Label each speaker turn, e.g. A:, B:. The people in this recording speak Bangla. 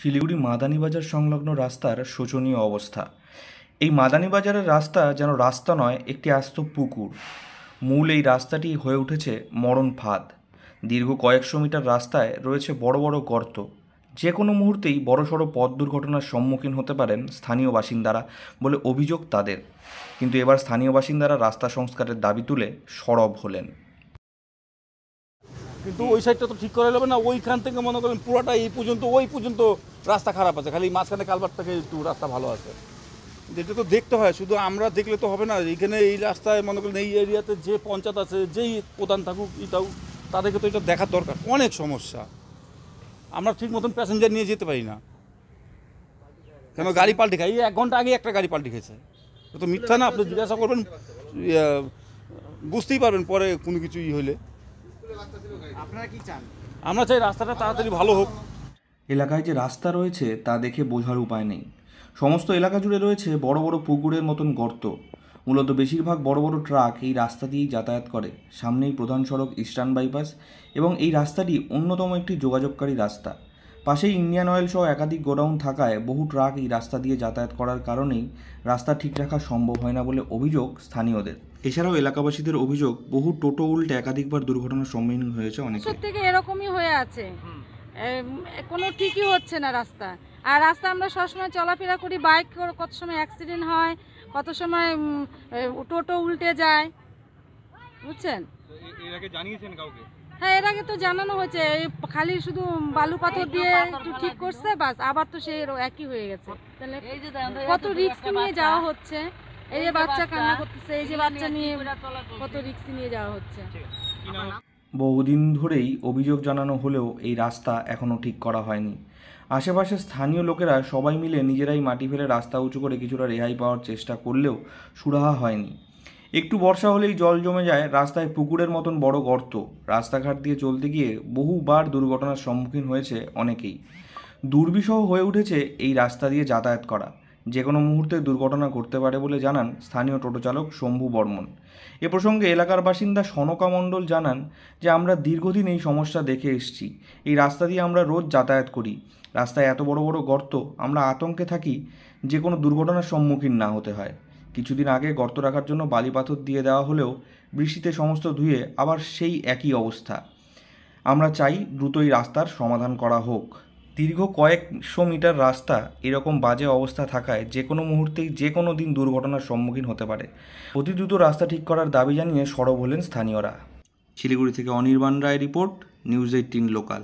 A: শিলিগুড়ি মাদানীবাজার সংলগ্ন রাস্তার শোচনীয় অবস্থা এই মাদানীবাজারের রাস্তা যেন রাস্তা নয় একটি আস্ত পুকুর মূল এই রাস্তাটি হয়ে উঠেছে মরণ ফাঁদ দীর্ঘ কয়েকশো মিটার রাস্তায় রয়েছে বড় বড় গর্ত যে কোনো মুহূর্তেই বড়সড় পথ দুর্ঘটনার সম্মুখীন হতে পারেন স্থানীয় বাসিন্দারা বলে অভিযোগ তাদের কিন্তু এবার স্থানীয় বাসিন্দারা রাস্তা সংস্কারের দাবি তুলে সরব হলেন
B: কিন্তু ওই সাইডটা তো ঠিক করা যাবে না ওইখান থেকে মনে করেন পুরোটা এই পর্যন্ত ওই পর্যন্ত রাস্তা খারাপ আছে খালি মাঝখানে কালবার থেকে একটু রাস্তা ভালো আছে এটা তো দেখতে হয় শুধু আমরা দেখলে তো হবে না এখানে এই রাস্তায় মনে করেন এই এরিয়াতে যে পঞ্চায়েত আছে যেই প্রধান থাকুক ই থাকুক তাদেরকে তো এটা দেখার দরকার অনেক সমস্যা আমরা ঠিক মতন প্যাসেঞ্জার নিয়ে যেতে পারি না কেন গাড়ি পাল্টে খাই এক ঘন্টা আগে একটা গাড়ি পাল্টে খেয়েছে তো মিথ্যা না আপনি জিজ্ঞাসা করবেন বুঝতেই পারবেন পরে কোনো কিছু ই হলে আমরা চাই রাস্তাটা তাড়াতাড়ি
A: ভালো হোক এলাকায় যে রাস্তা রয়েছে তা দেখে বোঝার উপায় নেই সমস্ত এলাকা জুড়ে রয়েছে বড় বড় পুকুরের মতন গর্ত মূলত বেশিরভাগ বড় বড় ট্রাক এই রাস্তা দিয়েই যাতায়াত করে সামনেই প্রধান সড়ক ইস্টার্ন বাইপাস এবং এই রাস্তাটি অন্যতম একটি যোগাযোগকারী রাস্তা পাশেই ইন্ডিয়ান অয়েল সহ একাধিক গোডাউন থাকায় বহু ট্রাক এই রাস্তা দিয়ে যাতায়াত করার কারণেই রাস্তা ঠিক রাখা সম্ভব হয় না বলে অভিযোগ স্থানীয়দের এছাড়াও এলাকাবাসীদের অভিযোগ বহু টোটো উল্টে একাধিকবার দুর্ঘটনার সম্মুখীন হয়েছে অনেক
C: থেকে এরকমই হয়ে আছে কোনো ঠিকই হচ্ছে না রাস্তা আর রাস্তা আমরা সবসময় চলাফেরা করি বাইক কত সময় অ্যাক্সিডেন্ট হয় কত সময় টোটো উল্টে যায় বুঝছেন হ্যাঁ এর আগে তো জানানো হয়েছে খালি শুধু বালু পাথর দিয়ে একটু ঠিক করছে বাস আবার তো সে একই হয়ে গেছে তাহলে কত রিস্ক নিয়ে যাওয়া হচ্ছে এই যে বাচ্চা কান্না করতেছে এই যে বাচ্চা নিয়ে কত নিয়ে যাওয়া হচ্ছে
A: বহুদিন ধরেই অভিযোগ জানানো হলেও এই রাস্তা এখনও ঠিক করা হয়নি আশেপাশে স্থানীয় লোকেরা সবাই মিলে নিজেরাই মাটি ফেলে রাস্তা উঁচু করে কিছুটা রেহাই পাওয়ার চেষ্টা করলেও সুরাহা হয়নি একটু বর্ষা হলেই জল জমে যায় রাস্তায় পুকুরের মতন বড় গর্ত রাস্তাঘাট দিয়ে চলতে গিয়ে বহুবার দুর্ঘটনার সম্মুখীন হয়েছে অনেকেই দুর্বিষহ হয়ে উঠেছে এই রাস্তা দিয়ে যাতায়াত করা যে কোনো মুহূর্তে দুর্ঘটনা ঘটতে পারে বলে জানান স্থানীয় টোটো চালক শম্ভু বর্মন এ প্রসঙ্গে এলাকার বাসিন্দা সনকা মণ্ডল জানান যে আমরা দীর্ঘদিন এই সমস্যা দেখে এসছি এই রাস্তা দিয়ে আমরা রোজ যাতায়াত করি রাস্তায় এত বড় বড় গর্ত আমরা আতঙ্কে থাকি যে কোনো দুর্ঘটনার সম্মুখীন না হতে হয় কিছুদিন আগে গর্ত রাখার জন্য বালি পাথর দিয়ে দেওয়া হলেও বৃষ্টিতে সমস্ত ধুয়ে আবার সেই একই অবস্থা আমরা চাই দ্রুতই রাস্তার সমাধান করা হোক দীর্ঘ কয়েকশো মিটার রাস্তা এরকম বাজে অবস্থা থাকায় যে কোনো মুহূর্তেই যে কোনো দিন দুর্ঘটনার সম্মুখীন হতে পারে অতি দ্রুত রাস্তা ঠিক করার দাবি জানিয়ে সরব হলেন স্থানীয়রা শিলিগুড়ি থেকে Anirban Roy report News Eighteen local